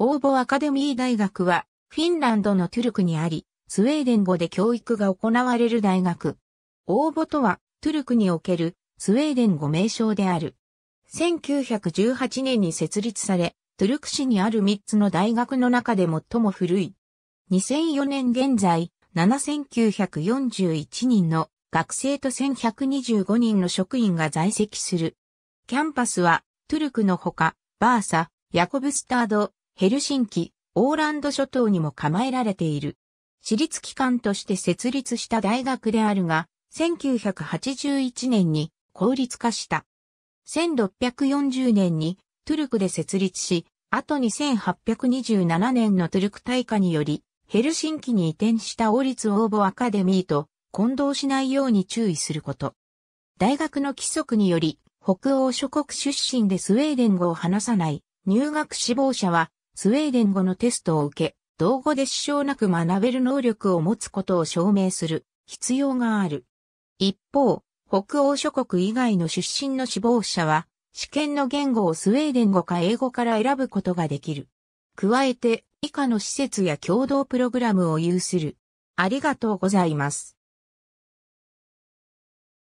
応募アカデミー大学は、フィンランドのトゥルクにあり、スウェーデン語で教育が行われる大学。応募とは、トゥルクにおけるスウェーデン語名称である。1918年に設立され、トゥルク市にある3つの大学の中で最も古い。2004年現在、7941人の学生と1125人の職員が在籍する。キャンパスは、トゥルクのほか、バーサ、ヤコブスタード、ヘルシンキ、オーランド諸島にも構えられている。私立機関として設立した大学であるが、1981年に公立化した。1640年にトゥルクで設立し、後に1827年のトゥルク大化により、ヘルシンキに移転した王立応募アカデミーと混同しないように注意すること。大学の規則により、北欧諸国出身でスウェーデン語を話さない入学志望者はスウェーデン語のテストを受け、同語で支障なく学べる能力を持つことを証明する必要がある。一方、北欧諸国以外の出身の死亡者は、試験の言語をスウェーデン語か英語から選ぶことができる。加えて、以下の施設や共同プログラムを有する。ありがとうございます。